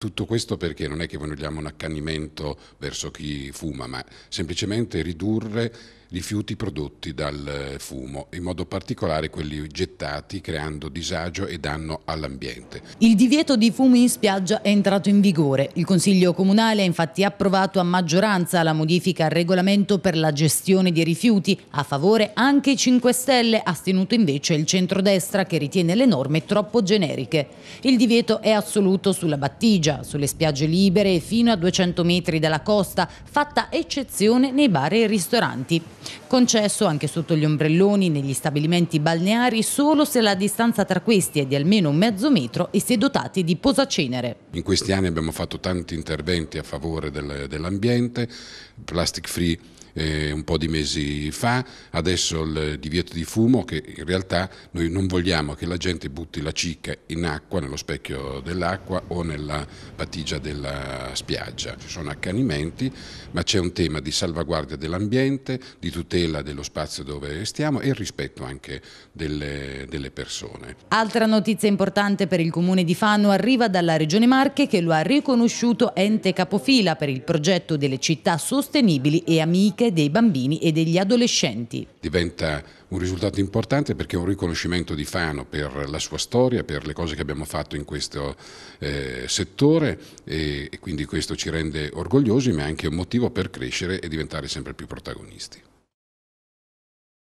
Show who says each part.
Speaker 1: Tutto questo perché non è che vogliamo un accanimento verso chi fuma, ma semplicemente ridurre rifiuti prodotti dal eh, fumo, in modo particolare quelli gettati creando disagio e danno all'ambiente.
Speaker 2: Il divieto di fumi in spiaggia è entrato in vigore. Il Consiglio Comunale ha infatti approvato a maggioranza la modifica al regolamento per la gestione dei rifiuti, a favore anche i 5 Stelle, astenuto invece il centrodestra che ritiene le norme troppo generiche. Il divieto è assoluto sulla battigia spiaggia, sulle spiagge libere fino a 200 metri dalla costa, fatta eccezione nei bar e ristoranti. Concesso anche sotto gli ombrelloni negli stabilimenti balneari solo se la distanza tra questi è di almeno un mezzo metro e si è dotati di posacenere.
Speaker 1: In questi anni abbiamo fatto tanti interventi a favore del, dell'ambiente, plastic free eh, un po' di mesi fa, adesso il divieto di fumo che in realtà noi non vogliamo che la gente butti la cicca in acqua, nello specchio dell'acqua o nella battigia della spiaggia, ci sono accanimenti, ma c'è un tema di salvaguardia dell'ambiente, di tutela dello spazio dove stiamo e il rispetto anche delle, delle persone.
Speaker 2: Altra notizia importante per il comune di Fano arriva dalla Regione Marche che lo ha riconosciuto ente capofila per il progetto delle città sostenibili e amiche problematiche dei bambini e degli adolescenti.
Speaker 1: Diventa un risultato importante perché è un riconoscimento di Fano per la sua storia, per le cose che abbiamo fatto in questo eh, settore e, e quindi questo ci rende orgogliosi ma è anche un motivo per crescere e diventare sempre più protagonisti.